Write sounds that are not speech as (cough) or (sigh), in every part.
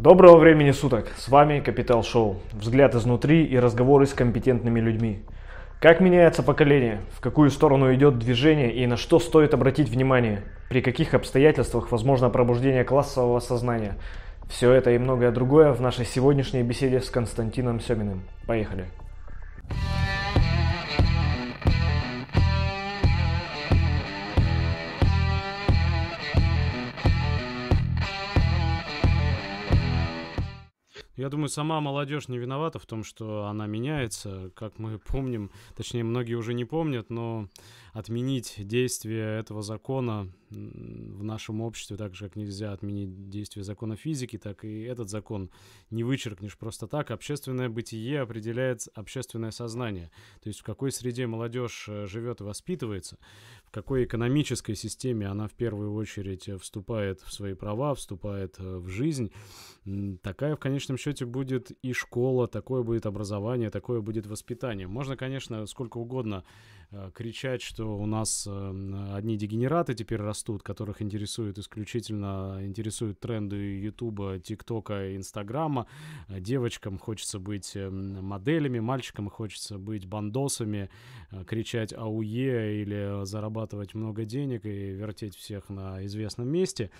Доброго времени суток! С вами Капитал Шоу. Взгляд изнутри и разговоры с компетентными людьми. Как меняется поколение, в какую сторону идет движение и на что стоит обратить внимание, при каких обстоятельствах возможно пробуждение классового сознания. Все это и многое другое в нашей сегодняшней беседе с Константином Семиным. Поехали! Поехали! Я думаю, сама молодежь не виновата в том, что она меняется. Как мы (laughs) помним, точнее, многие уже не помнят, но отменить действие этого закона в нашем обществе, так же, как нельзя отменить действие закона физики, так и этот закон не вычеркнешь просто так. Общественное бытие определяет общественное сознание, то есть в какой среде молодежь э, живет и воспитывается, в какой экономической системе она в первую очередь э, вступает в свои права, вступает э, в жизнь. Такая в конечном счете будет и школа, такое будет образование, такое будет воспитание. Можно, конечно, сколько угодно кричать, что у нас эм, одни дегенераты теперь растут, которых интересуют исключительно, интересуют тренды Ютуба, ТикТока, Инстаграма. Э, девочкам хочется быть эм, моделями, мальчикам хочется быть бандосами, э, кричать АУЕ или зарабатывать много денег и вертеть всех на известном месте.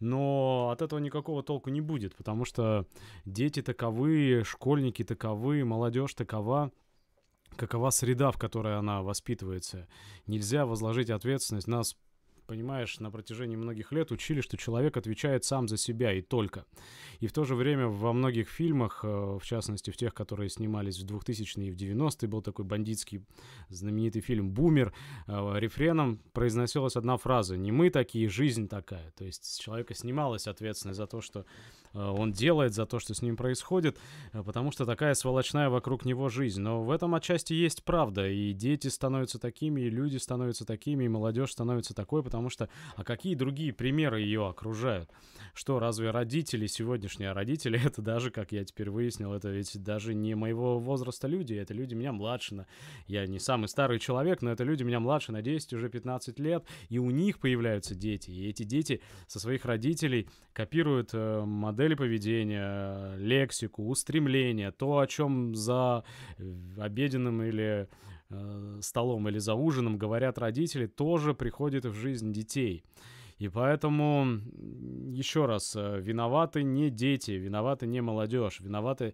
Но от этого никакого толку не будет, потому что дети таковы, школьники таковы, молодежь такова какова среда, в которой она воспитывается. Нельзя возложить ответственность. Нас, понимаешь, на протяжении многих лет учили, что человек отвечает сам за себя и только. И в то же время во многих фильмах, э, в частности в тех, которые снимались в 2000-е и в 90-е, был такой бандитский знаменитый фильм «Бумер», э, рефреном произносилась одна фраза «Не мы такие, жизнь такая». То есть с человека снималась ответственность за то, что Э, он делает, за то, что с ним происходит, э, потому что такая сволочная вокруг него жизнь. Но в этом отчасти есть правда, и дети становятся такими, и люди становятся такими, и молодежь становится такой, потому что, а какие другие примеры ее окружают? Что, разве родители, сегодняшние а родители, это даже, как я теперь выяснил, это ведь даже не моего возраста люди, это люди меня младше, на... я не самый старый человек, но это люди меня младше на 10, уже 15 лет, и у них появляются дети, и эти дети со своих родителей копируют э, модель модели поведения, лексику, устремления, то, о чем за э, обеденным или э, столом или за ужином говорят родители, тоже приходит в жизнь детей. И поэтому, еще раз, э, виноваты не дети, виноваты не молодежь, виноваты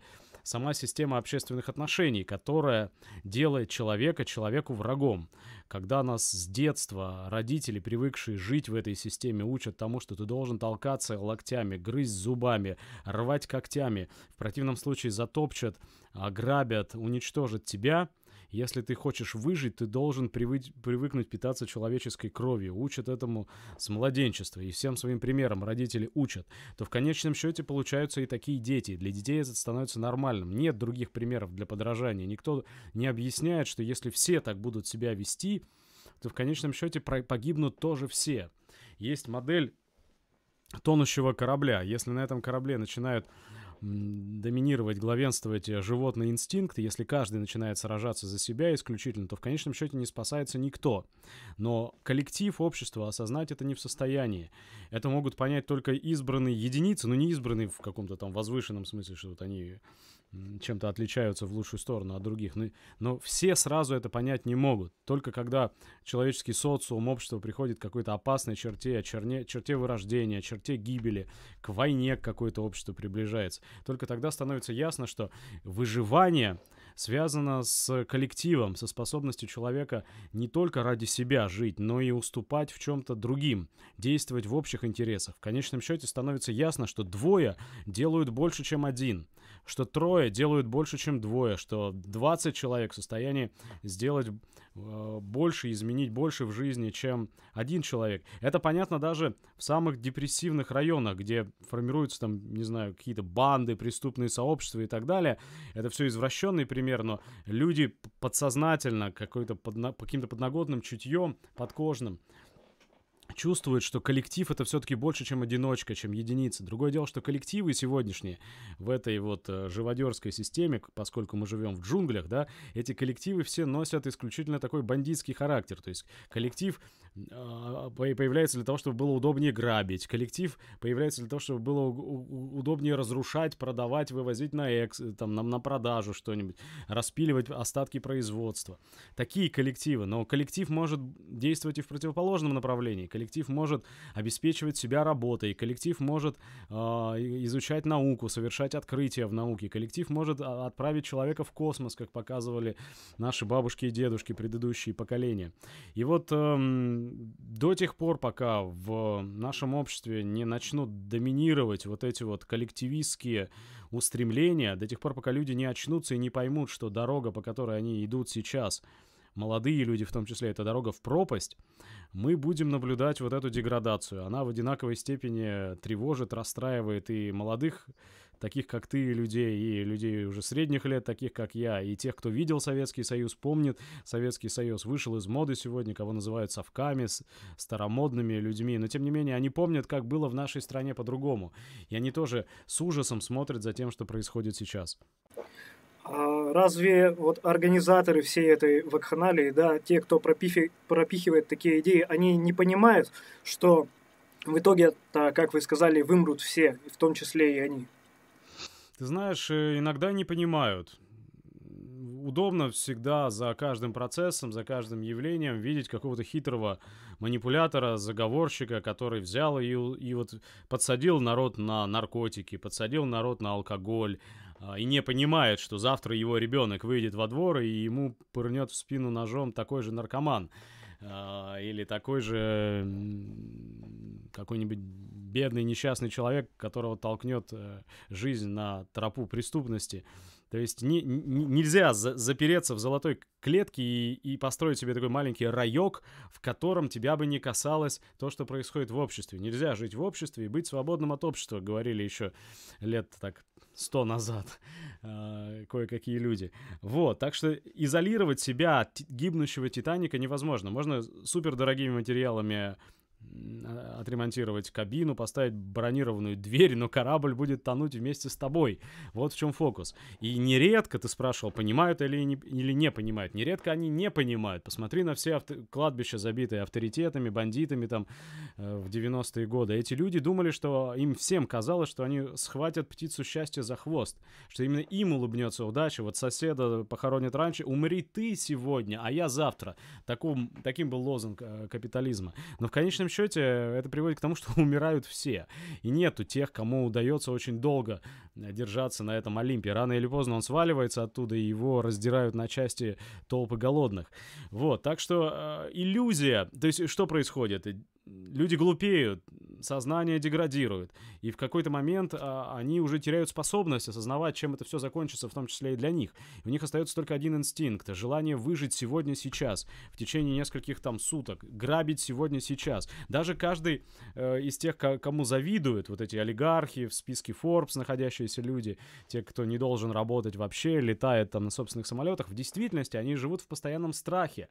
сама система общественных отношений, которая делает человека человеку врагом. Когда нас с детства родители, привыкшие жить в этой системе, учат тому, что ты должен толкаться локтями, грызть зубами, рвать когтями, в противном случае затопчат, ограбят, уничтожат тебя – если ты хочешь выжить, ты должен привы- привыкнуть питаться человеческой кровью. Учат этому с младенчества, и всем своим примером родители учат. То в конечном счете получаются и такие дети. Для детей это становится нормальным. Нет других примеров для подражания. Никто не объясняет, что если все так будут себя вести, то в конечном счете погибнут тоже все. Есть модель тонущего корабля. Если на этом корабле начинают доминировать, главенствовать э, животный инстинкт, если каждый начинает сражаться за себя исключительно, то в конечном счете не спасается никто. Но коллектив общество осознать это не в состоянии. Это могут понять только избранные единицы, но не избранные в каком-то там возвышенном смысле, что вот они чем-то отличаются в лучшую сторону от других. Но, ну но все сразу это понять не могут. Только когда человеческий социум, общество приходит к какой-то опасной черте, а черне, черте вырождения, черте гибели, к войне какое-то общество приближается, только тогда становится ясно, что выживание связано с коллективом, со способностью человека не только ради себя жить, но и уступать в чем-то другим, действовать в общих интересах. В конечном счете становится ясно, что двое делают больше, чем один – что трое делают больше, чем двое, что 20 человек в состоянии сделать э, больше, изменить больше в жизни, чем один человек. Это понятно даже в самых депрессивных районах, где формируются там, не знаю, какие-то банды, преступные сообщества и так далее. Это все извращенный пример, но люди подсознательно какой-то подна- каким-то подноготным чутьем, подкожным чувствует, что коллектив это все-таки больше, чем одиночка, чем единица. Другое дело, что коллективы сегодняшние в этой вот э, живодерской системе, поскольку мы живем в джунглях, да, эти коллективы все носят исключительно такой бандитский характер. То есть коллектив э, появляется для того, чтобы было удобнее грабить. Коллектив появляется для того, чтобы было удобнее разрушать, продавать, вывозить на экс, э, там, на, на продажу что-нибудь, распиливать остатки производства. Такие коллективы. Но коллектив может действовать и в противоположном направлении. Коллектив коллектив может обеспечивать себя работой, коллектив может э, изучать науку, совершать открытия в науке, коллектив может а, отправить человека в космос, как показывали наши бабушки и дедушки, предыдущие поколения. И вот э, до тех пор, пока в нашем обществе не начнут доминировать вот эти вот коллективистские устремления, до тех пор, пока люди не очнутся и не поймут, что дорога, по которой они идут сейчас, молодые люди в том числе, это дорога в пропасть, мы будем наблюдать вот эту деградацию. Она в одинаковой степени тревожит, расстраивает и молодых, таких как ты, людей, и людей уже средних лет, таких как я, и тех, кто видел Советский Союз, помнит, Советский Союз вышел из моды сегодня, кого называют совками, старомодными людьми, но тем не менее они помнят, как было в нашей стране по-другому. И они тоже с ужасом смотрят за тем, что происходит сейчас. А разве вот организаторы всей этой вакханалии, да, те, кто пропихи, пропихивает такие идеи, они не понимают, что в итоге, как вы сказали, вымрут все, в том числе и они? Ты знаешь, э, иногда не понимают. Удобно всегда за каждым процессом, за каждым явлением видеть какого-то хитрого манипулятора, заговорщика, который взял и, и вот подсадил народ на наркотики, подсадил народ на алкоголь, а, и не понимает, что завтра его ребенок выйдет во двор и ему пырнет в спину ножом такой же наркоман а, или такой же какой-нибудь бедный несчастный человек, которого толкнет э, жизнь на тропу преступности. То есть не, не, нельзя за, запереться в золотой клетке и, и построить себе такой маленький райок, в котором тебя бы не касалось то, что происходит в обществе. Нельзя жить в обществе и быть свободным от общества, говорили еще лет так 100 назад (laughs) а, кое-какие люди. Вот, так что изолировать себя от гибнущего Титаника невозможно. Можно супер дорогими материалами а, отремонтировать кабину, поставить бронированную дверь, но корабль будет тонуть вместе с тобой. Вот в чем фокус. И нередко ты спрашивал, понимают или не, или не понимают. Нередко они не понимают. Посмотри на все авто... кладбища, забитые авторитетами, бандитами там э, в 90-е годы. Эти люди думали, что им всем казалось, что они схватят птицу счастья за хвост, что именно им улыбнется удача. Вот соседа похоронят раньше, умри ты сегодня, а я завтра. Таком, таким был лозунг э, капитализма. Но в конечном счете это приводит к тому, (laughs) что умирают все. И нету тех, кому удается очень долго э, держаться на этом Олимпе. Рано или поздно он сваливается оттуда, и его раздирают на части толпы голодных. Вот, так что э, иллюзия. То есть что происходит? Э, люди глупеют, сознание деградирует. И в какой-то момент а, они уже теряют способность осознавать, чем это все закончится, в том числе и для них. У них остается только один инстинкт — желание выжить сегодня, сейчас, в течение нескольких там суток, грабить сегодня, сейчас. Даже каждый э, из тех, кому завидуют вот эти олигархи в списке Forbes находящиеся люди, те, кто не должен работать вообще, летает там на собственных самолетах, в действительности они живут в постоянном страхе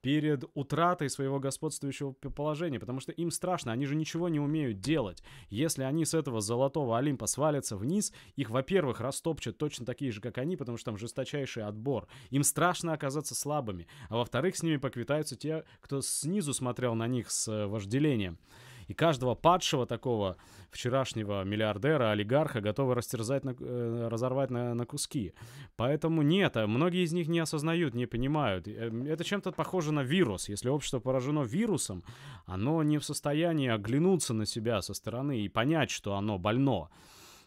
перед утратой своего господствующего положения, потому что им страшно, они же ничего не умеют умеют делать. Если они с этого золотого Олимпа свалятся вниз, их, во-первых, растопчат точно такие же, как они, потому что там жесточайший отбор. Им страшно оказаться слабыми. А во-вторых, с ними поквитаются те, кто снизу смотрел на них с э, вожделением. И каждого падшего такого вчерашнего миллиардера, олигарха готовы растерзать, на, э, разорвать на, на куски. Поэтому нет, а многие из них не осознают, не понимают. Э, это чем-то похоже на вирус. Если общество поражено вирусом, оно не в состоянии оглянуться на себя со стороны и понять, что оно больно.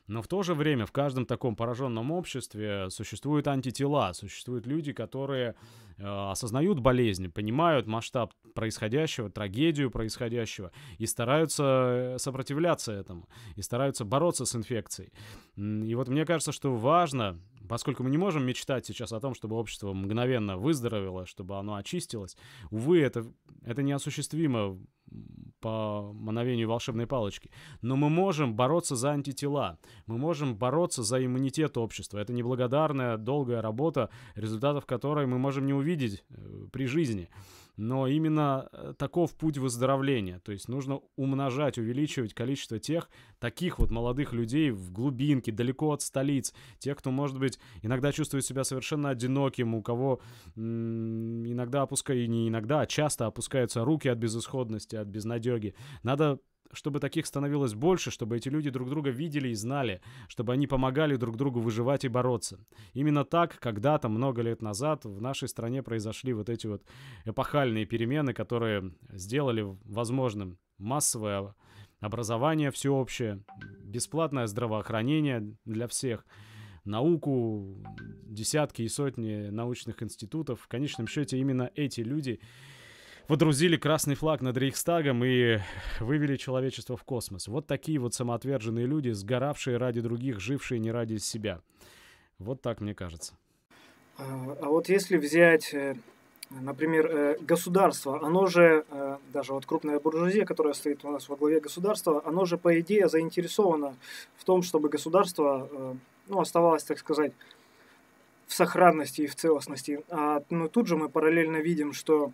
Но в то же время в каждом таком пораженном обществе существуют антитела, существуют люди, которые э, осознают болезнь, понимают масштаб происходящего, трагедию происходящего и стараются э, сопротивляться этому, и стараются бороться с инфекцией. И вот мне кажется, что важно, поскольку мы не можем мечтать сейчас о том, чтобы общество мгновенно выздоровело, чтобы оно очистилось, увы, это, это неосуществимо по мановению волшебной палочки. Но мы можем бороться за антитела, мы можем бороться за иммунитет общества. Это неблагодарная, долгая работа, результатов которой мы можем не увидеть э, при жизни но именно э, таков путь выздоровления. То есть нужно умножать, увеличивать количество тех, таких вот молодых людей в глубинке, далеко от столиц, тех, кто, может быть, иногда чувствует себя совершенно одиноким, у кого иногда и не иногда, а часто опускаются руки от безысходности, от безнадеги. Надо чтобы таких становилось больше, чтобы эти люди друг друга видели и знали, чтобы они помогали друг другу выживать и бороться. Именно так когда-то, много лет назад, в нашей стране произошли вот эти вот эпохальные перемены, которые сделали возможным массовое образование всеобщее, бесплатное здравоохранение для всех, науку, десятки и сотни научных институтов. В конечном счете именно эти люди водрузили красный флаг над Рейхстагом и вывели человечество в космос. Вот такие вот самоотверженные люди, сгоравшие ради других, жившие не ради себя. Вот так мне кажется. А, а вот если взять, э, например, э, государство, оно же, э, даже вот крупная буржуазия, которая стоит у нас во главе государства, оно же, по идее, заинтересовано в том, чтобы государство ну, оставалось, так сказать, в сохранности и в целостности. А, но ну, тут же мы параллельно видим, что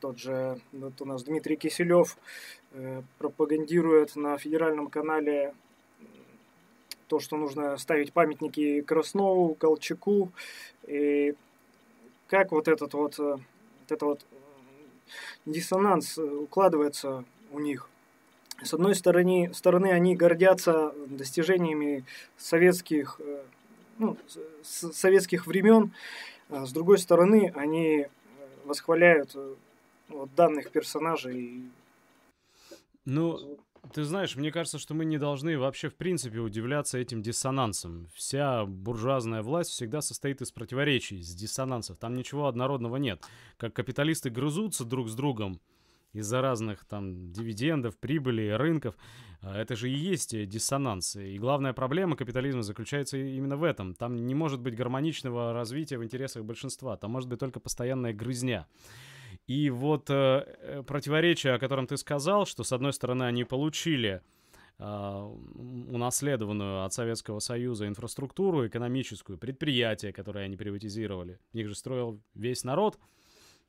тот же вот у нас Дмитрий Киселев э, пропагандирует на федеральном канале то, что нужно ставить памятники Краснову, Колчаку. И как вот этот вот, э, вот это вот диссонанс э, укладывается у них. С одной стороны, стороны они гордятся достижениями советских, ну, советских времен, а с другой стороны, они восхваляют э, вот, данных персонажей. Ну, ты знаешь, мне кажется, что мы не должны вообще в принципе удивляться этим диссонансам. Вся буржуазная власть всегда состоит из противоречий, из диссонансов. Там ничего однородного нет. Как капиталисты грызутся друг с другом, из-за разных там дивидендов, прибыли, рынков. А, это же и есть э, диссонанс. И главная проблема капитализма заключается именно в этом. Там не может быть гармоничного развития в интересах большинства. Там может быть только постоянная грызня. И вот э, э противоречие, о котором ты сказал, что с одной стороны они получили а, унаследованную от Советского Союза инфраструктуру экономическую, предприятия, которые они приватизировали. них же строил весь народ.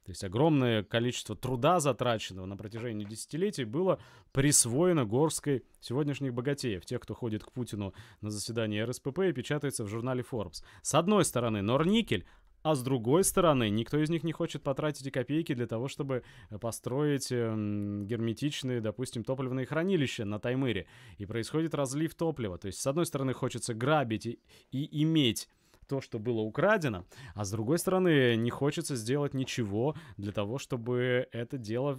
То есть огромное количество труда, затраченного на протяжении десятилетий, было присвоено горской сегодняшних богатеев, тех, кто ходит к Путину на заседание РСПП и печатается в журнале Forbes. С одной стороны, Норникель, а с другой стороны, никто из них не хочет потратить и копейки для того, чтобы построить эм, герметичные, допустим, топливные хранилища на Таймыре. И происходит разлив топлива. То есть, с одной стороны, хочется грабить и, и иметь то, что было украдено, а с другой стороны, не хочется сделать ничего для того, чтобы это дело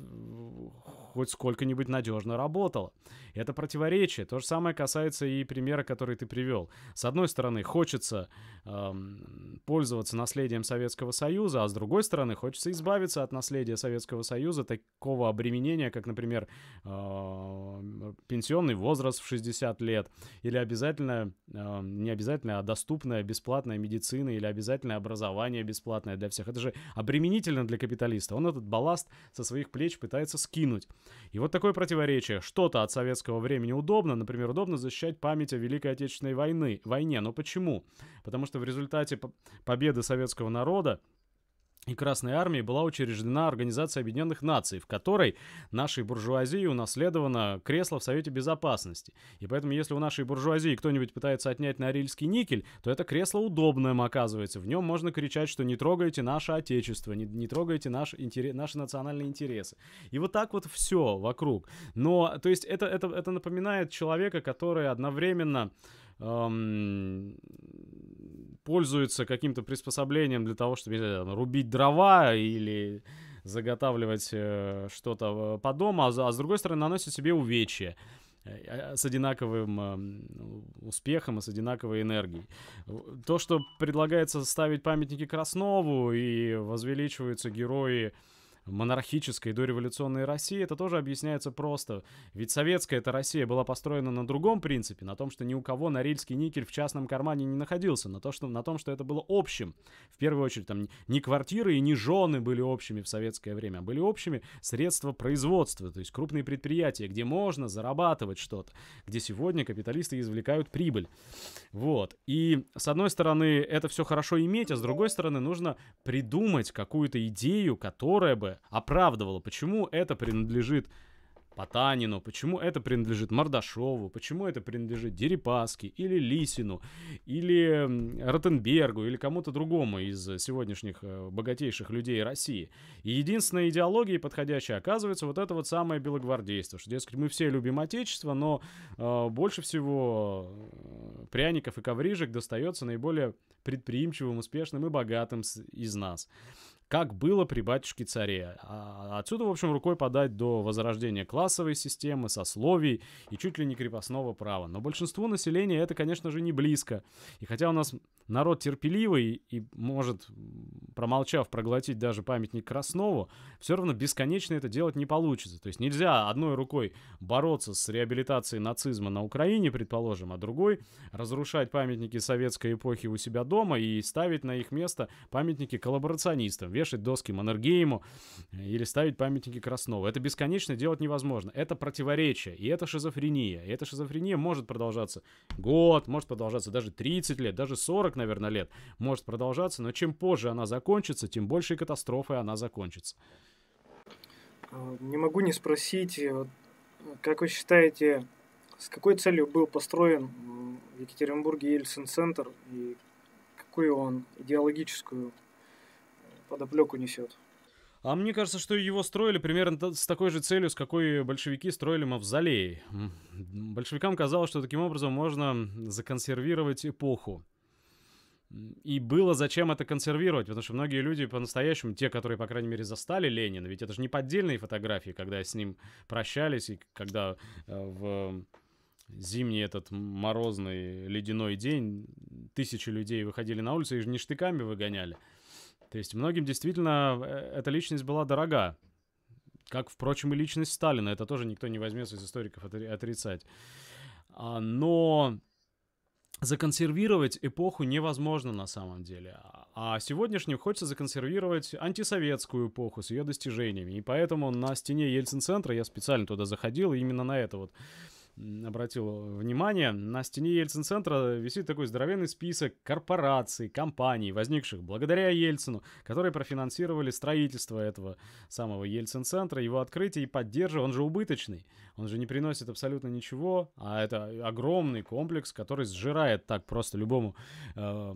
хоть сколько-нибудь надежно работало. Это противоречие. То же самое касается и примера, который ты привел. С одной стороны, хочется эм, пользоваться наследием Советского Союза, а с другой стороны, хочется избавиться от наследия Советского Союза, такого обременения, как, например, э, пенсионный возраст в 60 лет, или обязательно, э, не обязательно, а доступная бесплатная бесплатная медицина или обязательное образование бесплатное для всех. Это же обременительно для капиталиста. Он этот балласт со своих плеч пытается скинуть. И вот такое противоречие. Что-то от советского времени удобно. Например, удобно защищать память о Великой Отечественной войны, войне. Но почему? Потому что в результате победы советского народа и Красной Армии была учреждена Организация Объединенных Наций, в которой нашей буржуазии унаследовано кресло в Совете Безопасности. И поэтому, если у нашей буржуазии кто-нибудь пытается отнять норильский никель, то это кресло удобное оказывается. В нем можно кричать, что не трогайте наше отечество, не, не трогайте наш интерес, наши национальные интересы. И вот так вот все вокруг. Но, то есть, это, это, это напоминает человека, который одновременно эм, пользуются каким-то приспособлением для того, чтобы знаю, рубить дрова или заготавливать э, что-то э, по дому, а, а, с другой стороны наносят себе увечья э, а, с одинаковым успехом и с одинаковой энергией. То, что предлагается ставить памятники Краснову и возвеличиваются герои монархической дореволюционной России, это тоже объясняется просто. Ведь советская эта Россия была построена на другом принципе, на том, что ни у кого норильский никель в частном кармане не находился, на, то, что, на том, что это было общим. В первую очередь, там не квартиры и не жены были общими в советское время, а были общими средства производства, то есть крупные предприятия, где можно зарабатывать что-то, где сегодня капиталисты извлекают прибыль. Вот. И, с одной стороны, это все хорошо иметь, а с другой стороны, нужно придумать какую-то идею, которая бы которая оправдывала, почему это принадлежит Потанину, почему это принадлежит Мордашову, почему это принадлежит Дерипаске или Лисину, или Ротенбергу, или кому-то другому из сегодняшних э, богатейших людей России. И единственной идеологией подходящей оказывается вот это вот самое белогвардейство, что, дескать, мы все любим Отечество, но э, больше всего э, пряников и коврижек достается наиболее предприимчивым, успешным и богатым из нас как было при батюшке-царе. А отсюда, в общем, рукой подать до возрождения классовой системы, сословий и чуть ли не крепостного права. Но большинству населения это, конечно же, не близко. И хотя у нас народ терпеливый и может, промолчав, проглотить даже памятник Краснову, все равно бесконечно это делать не получится. То есть нельзя одной рукой бороться с реабилитацией нацизма на Украине, предположим, а другой разрушать памятники советской эпохи у себя дома и ставить на их место памятники коллаборационистам вешать доски Маннергейму э, или ставить памятники Краснову. Это бесконечно делать невозможно. Это противоречие, и это шизофрения. И эта шизофрения может продолжаться год, может продолжаться даже 30 лет, даже 40, наверное, лет может продолжаться, но чем позже она закончится, тем большей катастрофой она закончится. А, не могу не спросить, э, как вы считаете, с какой целью был построен в Екатеринбурге Ельцин-центр и какую он идеологическую подоплеку несет. А мне кажется, что его строили примерно с такой же целью, с какой большевики строили мавзолей. Большевикам казалось, что таким образом можно законсервировать эпоху. И было зачем это консервировать, потому что многие люди по-настоящему, те, которые, по крайней мере, застали Ленина, ведь это же не поддельные фотографии, когда с ним прощались, и когда э, в зимний этот морозный ледяной день тысячи людей выходили на улицу и же не штыками выгоняли, то есть многим действительно э, эта личность была дорога. Как, впрочем, и личность Сталина. Это тоже никто не возьмется из историков отрицать. А, но законсервировать эпоху невозможно на самом деле. А, а сегодняшним хочется законсервировать антисоветскую эпоху с ее достижениями. И поэтому на стене Ельцин-центра я специально туда заходил именно на это вот обратил внимание, на стене Ельцин-центра висит такой здоровенный список корпораций, компаний, возникших благодаря Ельцину, которые профинансировали строительство этого самого Ельцин-центра, его открытие и поддерживание. Он же убыточный, он же не приносит абсолютно ничего, а это огромный комплекс, который сжирает так просто любому э,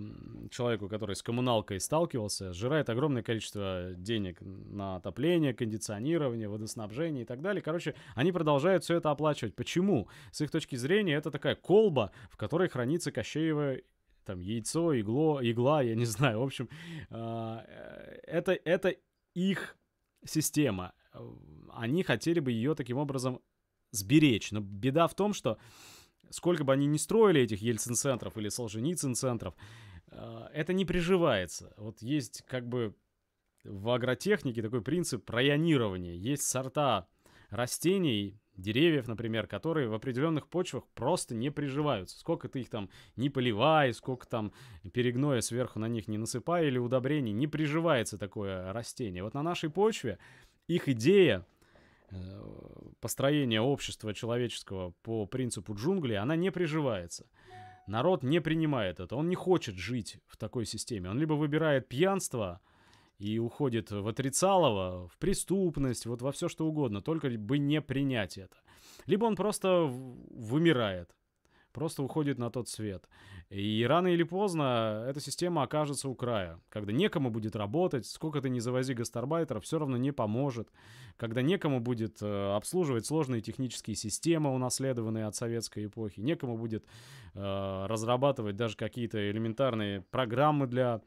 человеку, который с коммуналкой сталкивался, сжирает огромное количество денег на отопление, кондиционирование, водоснабжение и так далее. Короче, они продолжают все это оплачивать. Почему? с их точки зрения, это такая колба, в которой хранится Кощеева там яйцо, игло, игла, я не (laughs) знаю. В общем, а, э, это, это их система. Они хотели бы ее таким образом сберечь. Но беда в том, что сколько бы они ни строили этих Ельцин-центров или Солженицын-центров, а, это не приживается. Вот есть как бы в агротехнике такой принцип проянирования, Есть сорта растений, деревьев, например, которые в определенных почвах просто не приживаются. Сколько ты их там не поливай, сколько там перегноя сверху на них не насыпай или удобрений, не приживается такое растение. Вот на нашей почве их идея э, построения общества человеческого по принципу джунглей, она не приживается. Народ не принимает это, он не хочет жить в такой системе. Он либо выбирает пьянство, и уходит в отрицалово, в преступность, вот во все что угодно, только бы не принять это. Либо он просто вымирает, просто уходит на тот свет. И рано или поздно эта система окажется у края, когда некому будет работать, сколько ты не завози гастарбайтеров, все равно не поможет, когда некому будет э, обслуживать сложные технические системы, унаследованные от советской эпохи, некому будет э, разрабатывать даже какие-то элементарные программы для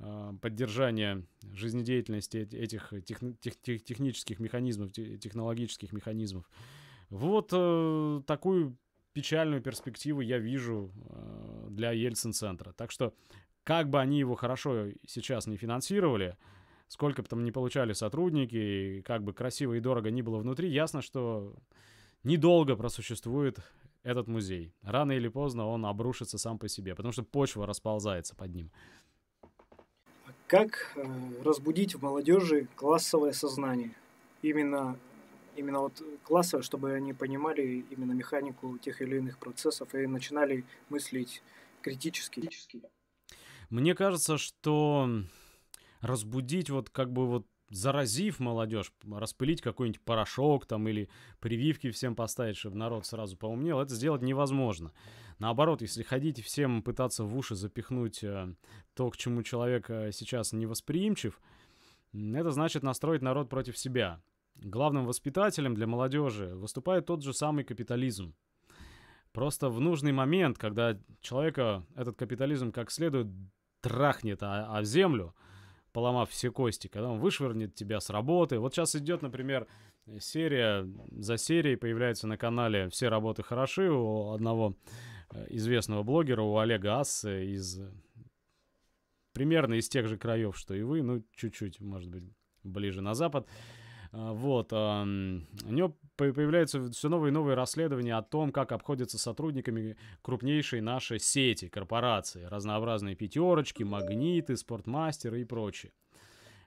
а, поддержания жизнедеятельности этих тех, тех, тех, технических механизмов, технологических механизмов. Вот э, такую печальную перспективу я вижу э, для Ельцин-центра. Так что, как бы они его хорошо сейчас не финансировали, сколько бы там не получали сотрудники, и как бы красиво и дорого ни было внутри, ясно, что недолго просуществует этот музей. Рано или поздно он обрушится сам по себе, потому что почва расползается под ним. Как э, разбудить в молодежи классовое сознание? Именно, именно вот классовое, чтобы они понимали именно механику тех или иных процессов и начинали мыслить критически. Мне кажется, что разбудить вот как бы вот заразив молодежь, распылить какой-нибудь порошок там или прививки всем поставить, чтобы народ сразу поумнел, это сделать невозможно. Наоборот, если ходить всем пытаться в уши запихнуть э, то, к чему человек э, сейчас невосприимчив, это значит настроить народ против себя. Главным воспитателем для молодежи выступает тот же самый капитализм. Просто в нужный момент, когда человека этот капитализм как следует трахнет а о землю, поломав все кости, когда он вышвырнет тебя с работы. Вот сейчас идет, например, серия за серией появляется на канале «Все работы хороши» у одного Э, известного блогера, у Олега Асса из... Э, примерно из тех же краев, что и вы, ну, чуть-чуть, может быть, ближе на запад. А, вот. У него появляются все новые и новые расследования о том, как обходятся сотрудниками крупнейшей нашей сети, корпорации. Разнообразные пятерочки, магниты, спортмастеры и прочее.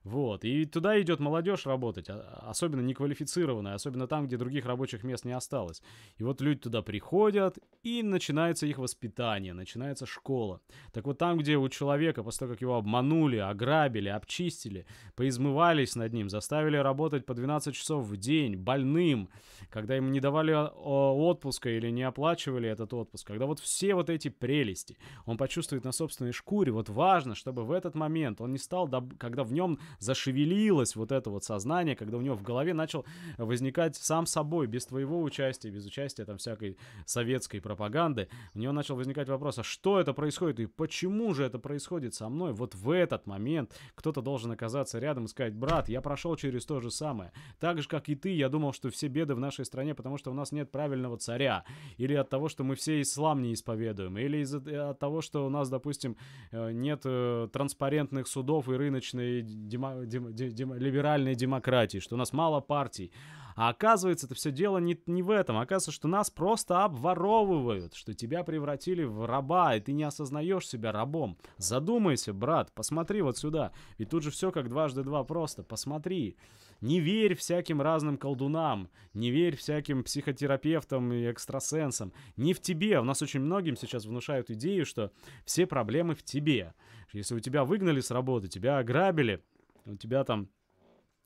Вот. И туда идет молодежь работать, а, особенно неквалифицированная, особенно там, где других рабочих мест не осталось. И вот люди туда приходят, и начинается их воспитание, начинается школа. Так вот там, где у человека, после того, как его обманули, ограбили, обчистили, поизмывались над ним, заставили работать по 12 часов в день, больным, когда им не давали а, отпуска или не оплачивали этот отпуск, когда вот все вот эти прелести он почувствует на собственной шкуре, вот важно, чтобы в этот момент он не стал, когда в нем зашевелилось вот это вот сознание, когда у него в голове начал возникать сам собой, без твоего участия, без участия там всякой советской пропаганды, у него начал возникать вопрос, а что это происходит и почему же это происходит со мной? Вот в этот момент кто-то должен оказаться рядом и сказать, брат, я прошел через то же самое. Так же, как и ты, я думал, что все беды в нашей стране, потому что у нас нет правильного царя. Или от того, что мы все ислам не исповедуем. Или из э, от того, что у нас, допустим, э, нет э, транспарентных судов и рыночной демократии демо, демо, демо, либеральной демократии, что у нас мало партий. А оказывается, это все дело не, не в этом. Оказывается, что нас просто обворовывают, что тебя превратили в раба, и ты не осознаешь себя рабом. Задумайся, брат, посмотри вот сюда. и тут же все как дважды два просто. Посмотри. Не верь всяким разным колдунам, не верь всяким психотерапевтам и экстрасенсам. Не в тебе. У нас очень многим сейчас внушают идею, что все проблемы в тебе. Если у тебя выгнали с работы, тебя ограбили, у тебя там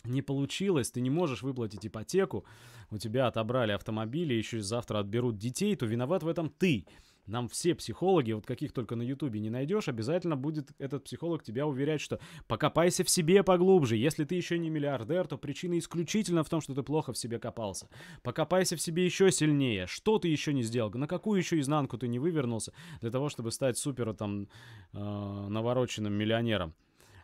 не получилось, ты не можешь выплатить ипотеку, у тебя отобрали автомобили, еще и завтра отберут детей, то виноват в этом ты. Нам все психологи, вот каких только на ютубе не найдешь, обязательно будет этот психолог тебя уверять, что покопайся в себе поглубже. Если ты еще не миллиардер, то причина исключительно в том, что ты плохо в себе копался. Покопайся в себе еще сильнее. Что ты еще не сделал? На какую еще изнанку ты не вывернулся для того, чтобы стать супер там э, навороченным миллионером?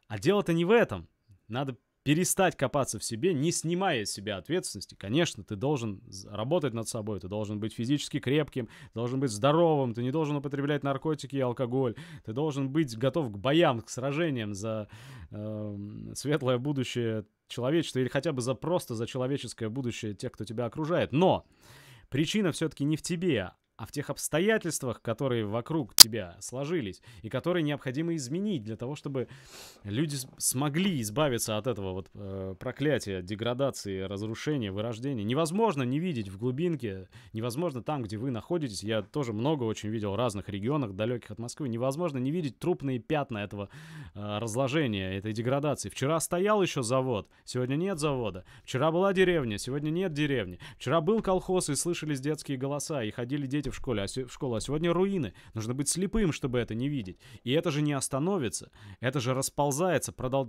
А дело-то не в этом. Надо перестать копаться в себе, не снимая с себя ответственности. Конечно, ты должен работать над собой, ты должен быть физически крепким, должен быть здоровым, ты не должен употреблять наркотики и алкоголь, ты должен быть готов к боям, к сражениям за э, светлое будущее человечества или хотя бы за просто за человеческое будущее тех, кто тебя окружает. Но причина все-таки не в тебе, а в тех обстоятельствах, которые вокруг тебя сложились и которые необходимо изменить для того, чтобы люди смогли избавиться от этого вот э, проклятия, деградации, разрушения, вырождения. Невозможно не видеть в глубинке, невозможно там, где вы находитесь. Я тоже много очень видел в разных регионах, далеких от Москвы. Невозможно не видеть трупные пятна этого э, разложения, этой деградации. Вчера стоял еще завод, сегодня нет завода. Вчера была деревня, сегодня нет деревни. Вчера был колхоз и слышались детские голоса, и ходили дети в, школе, а в школу, а сегодня руины. Нужно быть слепым, чтобы это не видеть. И это же не остановится, это же расползается, продал,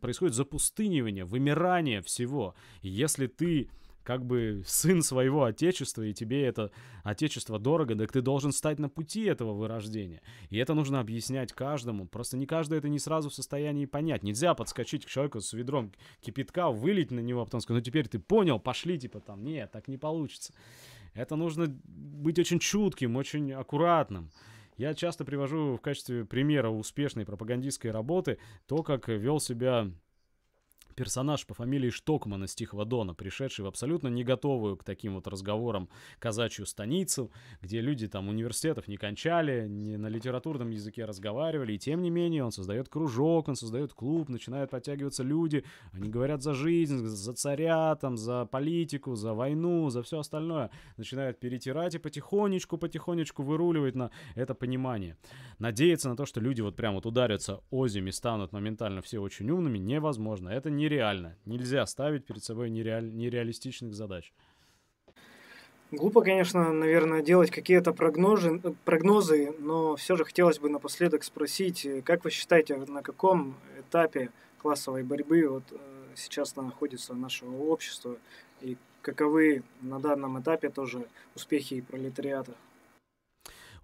происходит запустынивание, вымирание всего. И если ты как бы сын своего отечества, и тебе это отечество дорого, так ты должен стать на пути этого вырождения. И это нужно объяснять каждому. Просто не каждый это не сразу в состоянии понять. Нельзя подскочить к человеку с ведром кипятка, вылить на него, а потом сказать, ну теперь ты понял, пошли, типа там, нет, так не получится. Это нужно быть очень чутким, очень аккуратным. Я часто привожу в качестве примера успешной пропагандистской работы то, как вел себя Персонаж по фамилии Штокман из Дона, пришедший в абсолютно не готовую к таким вот разговорам казачью станицу, где люди там университетов не кончали, не на литературном языке разговаривали, и тем не менее он создает кружок, он создает клуб, начинают подтягиваться люди, они говорят за жизнь, за царя, там, за политику, за войну, за все остальное, начинают перетирать и потихонечку, потихонечку выруливать на это понимание. Надеяться на то, что люди вот прям вот ударятся о и станут моментально все очень умными, невозможно. Это не нереально. Нельзя ставить перед собой нереаль... нереалистичных задач. Глупо, конечно, наверное, делать какие-то прогнозы, прогнозы, но все же хотелось бы напоследок спросить, как вы считаете, на каком этапе классовой борьбы вот э, сейчас находится наше общество и каковы на данном этапе тоже успехи пролетариата?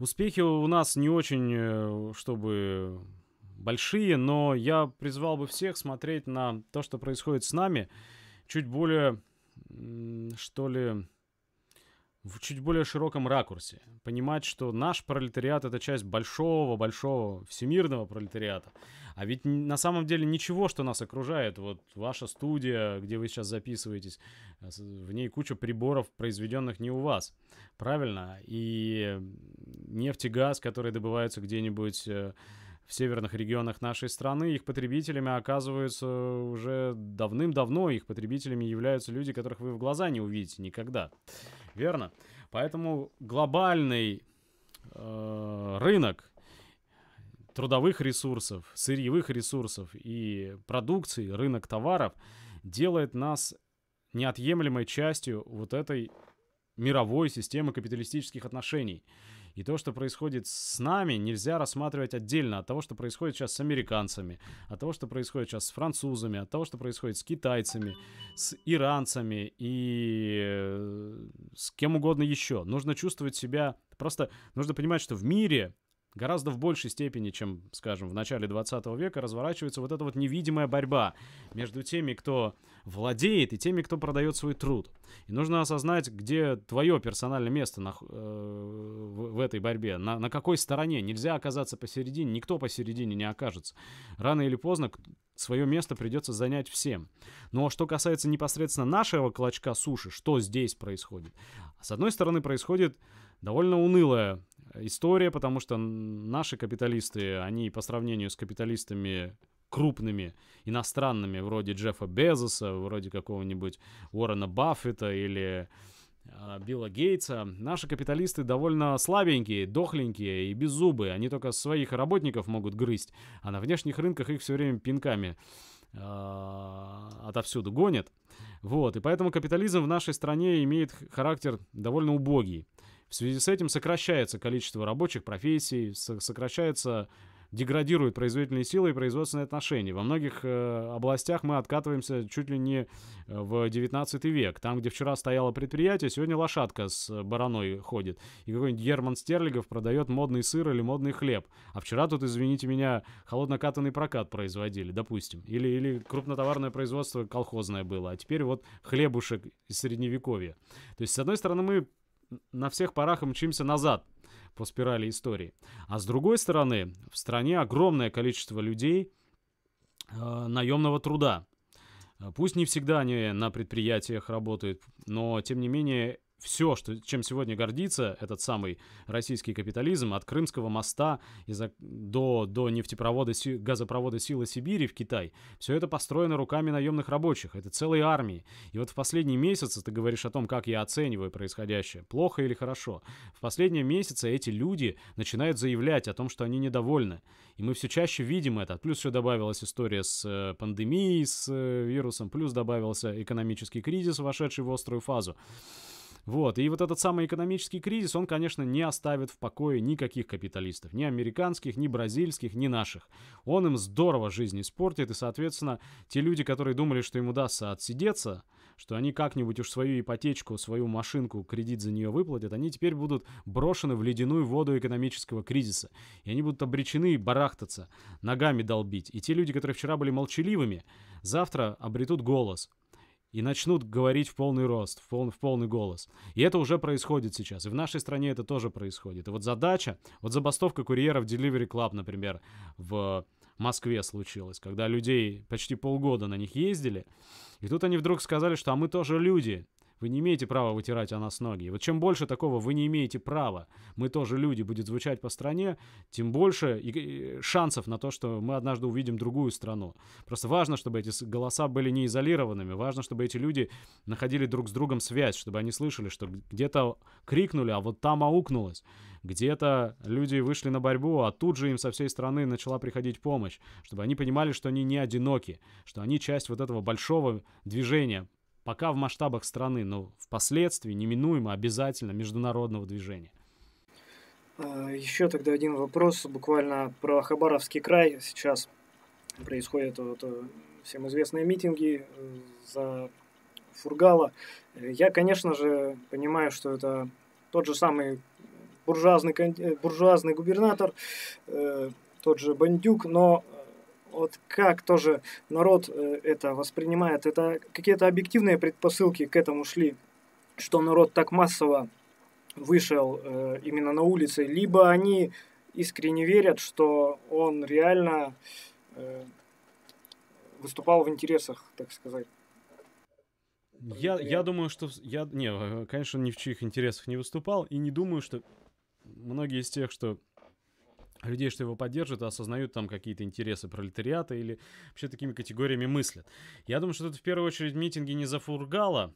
Успехи у нас не очень, э, чтобы большие, но я призвал бы всех смотреть на то, что происходит с нами, чуть более, что ли, в чуть более широком ракурсе. Понимать, что наш пролетариат — это часть большого-большого всемирного пролетариата. А ведь на самом деле ничего, что нас окружает. Вот ваша студия, где вы сейчас записываетесь, э, в ней куча приборов, произведенных не у вас. Правильно? И нефть и газ, которые добываются где-нибудь э, в северных регионах нашей страны их потребителями оказываются уже давным-давно, их потребителями являются люди, которых вы в глаза не увидите никогда. Верно? Поэтому глобальный э, рынок трудовых ресурсов, сырьевых ресурсов и продукции, рынок товаров делает нас неотъемлемой частью вот этой мировой системы капиталистических отношений. И то, что происходит с нами, нельзя рассматривать отдельно от того, что происходит сейчас с американцами, от того, что происходит сейчас с французами, от того, что происходит с китайцами, с иранцами и э, с кем угодно еще. Нужно чувствовать себя... Просто нужно понимать, что в мире гораздо в большей степени, чем, скажем, в начале 20 века, разворачивается вот эта вот невидимая борьба между теми, кто владеет, и теми, кто продает свой труд. И нужно осознать, где твое персональное место на, э, в, в этой борьбе, на, на какой стороне. Нельзя оказаться посередине, никто посередине не окажется. Рано или поздно свое место придется занять всем. Но что касается непосредственно нашего клочка суши, что здесь происходит? С одной стороны, происходит довольно унылая история, потому что наши капиталисты, они по сравнению с капиталистами крупными иностранными, вроде Джеффа Безоса, вроде какого-нибудь Уоррена Баффета или а, Билла Гейтса. Наши капиталисты довольно слабенькие, дохленькие и беззубые. Они только своих работников могут грызть, а на внешних рынках их все время пинками а, отовсюду гонят. Вот, и поэтому капитализм в нашей стране имеет характер довольно убогий. В связи с этим сокращается количество рабочих профессий, сокращается деградируют производительные силы и производственные отношения. Во многих э, областях мы откатываемся чуть ли не э, в 19 век. Там, где вчера стояло предприятие, сегодня лошадка с бараной ходит. И какой-нибудь Герман Стерлигов продает модный сыр или модный хлеб. А вчера тут, извините меня, холоднокатанный прокат производили, допустим. Или, или крупнотоварное производство колхозное было. А теперь вот хлебушек из средневековья. То есть, с одной стороны, мы на всех парах мчимся назад по спирали истории. А с другой стороны, в стране огромное количество людей э, наемного труда. Э, пусть не всегда они на предприятиях работают, но тем не менее все, что, чем сегодня гордится этот самый российский капитализм, от Крымского моста до, до нефтепровода, газопровода «Сила Сибири» в Китай, все это построено руками наемных рабочих, это целые армии. И вот в последние месяцы ты говоришь о том, как я оцениваю происходящее, плохо или хорошо. В последние месяцы эти люди начинают заявлять о том, что они недовольны. И мы все чаще видим это. Плюс еще добавилась история с э, пандемией, с э, вирусом, плюс добавился экономический кризис, вошедший в острую фазу. Вот, и вот этот самый экономический кризис, он, конечно, не оставит в покое никаких капиталистов, ни американских, ни бразильских, ни наших. Он им здорово жизнь испортит, и, соответственно, те люди, которые думали, что им удастся отсидеться, что они как-нибудь уж свою ипотечку, свою машинку, кредит за нее выплатят, они теперь будут брошены в ледяную воду экономического кризиса. И они будут обречены барахтаться, ногами долбить. И те люди, которые вчера были молчаливыми, завтра обретут голос, и начнут говорить в полный рост, в, пол, в полный голос. И это уже происходит сейчас. И в нашей стране это тоже происходит. И вот задача, вот забастовка курьеров Delivery Club, например, в Москве случилась, когда людей почти полгода на них ездили, и тут они вдруг сказали, что а мы тоже люди, вы не имеете права вытирать о нас ноги. И вот чем больше такого вы не имеете права, мы тоже люди, будет звучать по стране, тем больше шансов на то, что мы однажды увидим другую страну. Просто важно, чтобы эти голоса были не изолированными, важно, чтобы эти люди находили друг с другом связь, чтобы они слышали, что где-то крикнули, а вот там аукнулось. Где-то люди вышли на борьбу, а тут же им со всей страны начала приходить помощь, чтобы они понимали, что они не одиноки, что они часть вот этого большого движения, Пока в масштабах страны, но впоследствии неминуемо обязательно международного движения. А, Еще тогда один вопрос, буквально про Хабаровский край. Сейчас происходят вот, э, всем известные митинги э, за Фургала. Я, конечно же, понимаю, что это тот же самый буржуазный, э, буржуазный губернатор, тот же Бандюк, но вот как тоже народ э, это воспринимает, это какие-то объективные предпосылки к этому шли, что народ так массово вышел э, именно на улицы, либо они искренне верят, что он реально э, выступал в интересах, так сказать. Я, я думаю, что... Я, не, конечно, ни в чьих интересах не выступал, и не думаю, что многие из тех, что людей, что его поддержат, осознают там какие-то интересы пролетариата или вообще такими категориями мыслят. Я думаю, что тут в первую очередь митинги не за Фургала,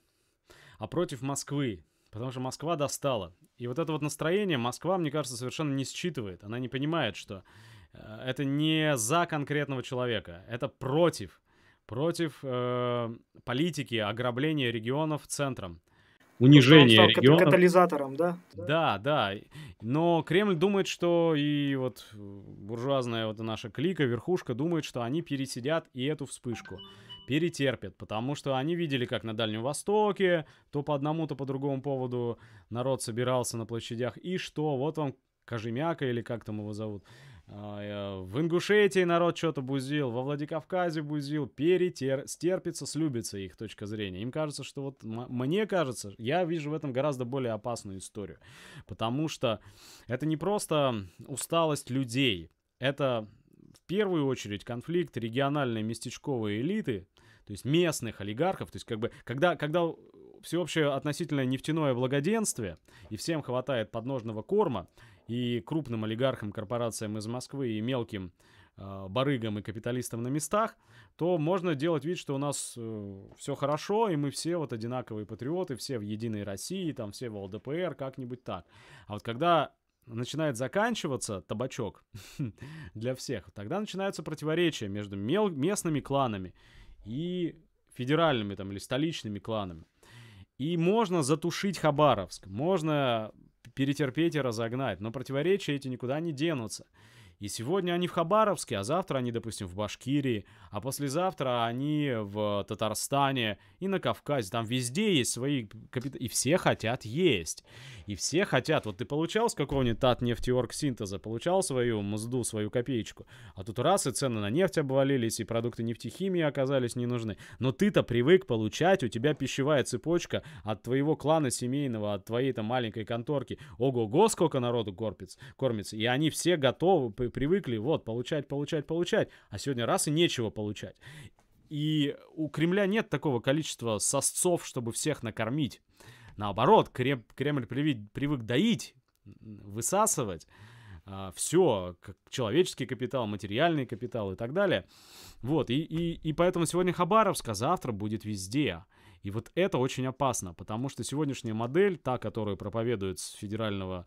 а против Москвы, потому что Москва достала. И вот это вот настроение Москва, мне кажется, совершенно не считывает. Она не понимает, что э, это не за конкретного человека, это против. Против э, политики ограбления регионов центром унижение он стал регионов. катализатором, да? Да, да. Но Кремль думает, что и вот буржуазная вот наша клика, верхушка думает, что они пересидят и эту вспышку перетерпят, потому что они видели, как на Дальнем Востоке то по одному, то по другому поводу народ собирался на площадях, и что, вот вам Кожемяка или как там его зовут, Э, в Ингушетии народ что-то бузил, во Владикавказе бузил, перетер, стерпится, слюбится их точка зрения. Им кажется, что вот мне кажется, я вижу в этом гораздо более опасную историю. Потому что это не просто усталость людей, это в первую очередь конфликт региональной местечковой элиты, то есть местных олигархов, то есть как бы, когда, когда всеобщее относительное нефтяное благоденствие, и всем хватает подножного корма, и крупным олигархам, корпорациям из Москвы и мелким э, барыгам и капиталистам на местах, то можно делать вид, что у нас э, все хорошо, и мы все вот одинаковые патриоты, все в Единой России, там все в ЛДПР, как-нибудь так. А вот когда начинает заканчиваться табачок (laughs) для всех, тогда начинаются противоречия между мел- местными кланами и федеральными там или столичными кланами. И можно затушить Хабаровск, можно перетерпеть и разогнать, но противоречия эти никуда не денутся. И сегодня они в Хабаровске, а завтра они, допустим, в Башкирии, а послезавтра они в Татарстане и на Кавказе. Там везде есть свои капиталы, и все хотят есть. И все хотят. Вот ты получал с какого-нибудь Татнефтеорг синтеза, получал свою мзду, свою копеечку, а тут раз и цены на нефть обвалились, и продукты нефтехимии оказались не нужны. Но ты-то привык получать, у тебя пищевая цепочка от твоего клана семейного, от твоей-то маленькой конторки. Ого-го, сколько народу кормится, кормится. И они все готовы, и привыкли, вот, получать, получать, получать, а сегодня раз и нечего получать. И у Кремля нет такого количества сосцов, чтобы всех накормить. Наоборот, Крем, Кремль привык, привык доить, высасывать а, все, как человеческий капитал, материальный капитал и так далее. Вот, и, и, и поэтому сегодня Хабаровск, а завтра будет везде. И вот это очень опасно, потому что сегодняшняя модель, та, которую проповедуют с федерального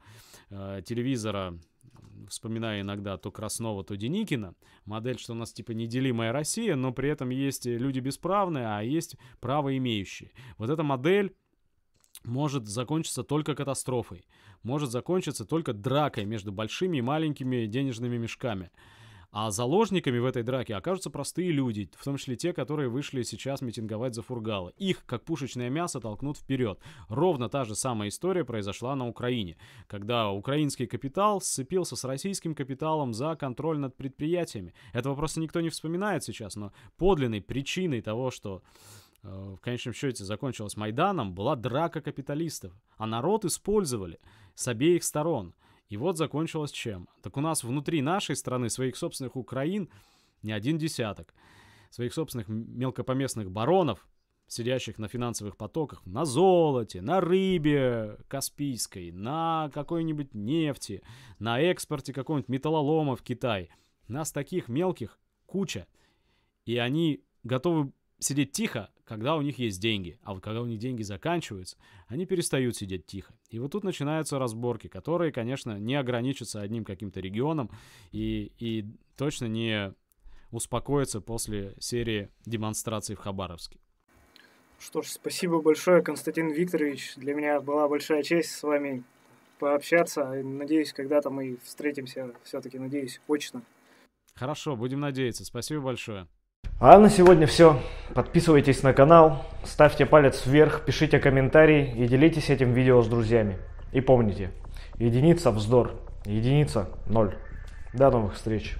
э, телевизора вспоминая иногда то Краснова, то Деникина, модель, что у нас типа неделимая Россия, но при этом есть люди бесправные, а есть право имеющие. Вот эта модель может закончиться только катастрофой, может закончиться только дракой между большими и маленькими денежными мешками. А заложниками в этой драке окажутся простые люди, в том числе те, которые вышли сейчас митинговать за Фургала. Их, как пушечное мясо, толкнут вперед. Ровно та же самая история произошла на Украине, когда украинский капитал сцепился с российским капиталом за контроль над предприятиями. Этого просто никто не вспоминает сейчас, но подлинной причиной того, что э, в конечном счете закончилось Майданом, была драка капиталистов, а народ использовали с обеих сторон – и вот закончилось чем? Так у нас внутри нашей страны своих собственных Украин не один десяток. Своих собственных мелкопоместных баронов, сидящих на финансовых потоках, на золоте, на рыбе каспийской, на какой-нибудь нефти, на экспорте какого-нибудь металлолома в Китай. Нас таких мелких куча. И они готовы сидеть тихо, когда у них есть деньги. А вот когда у них деньги заканчиваются, они перестают сидеть тихо. И вот тут начинаются разборки, которые, конечно, не ограничатся одним каким-то регионом и, и точно не успокоятся после серии демонстраций в Хабаровске. Что ж, спасибо большое, Константин Викторович. Для меня была большая честь с вами пообщаться. Надеюсь, когда-то мы встретимся все-таки, надеюсь, очно. Хорошо, будем надеяться. Спасибо большое. А на сегодня все. Подписывайтесь на канал, ставьте палец вверх, пишите комментарии и делитесь этим видео с друзьями. И помните, единица вздор, единица ноль. До новых встреч!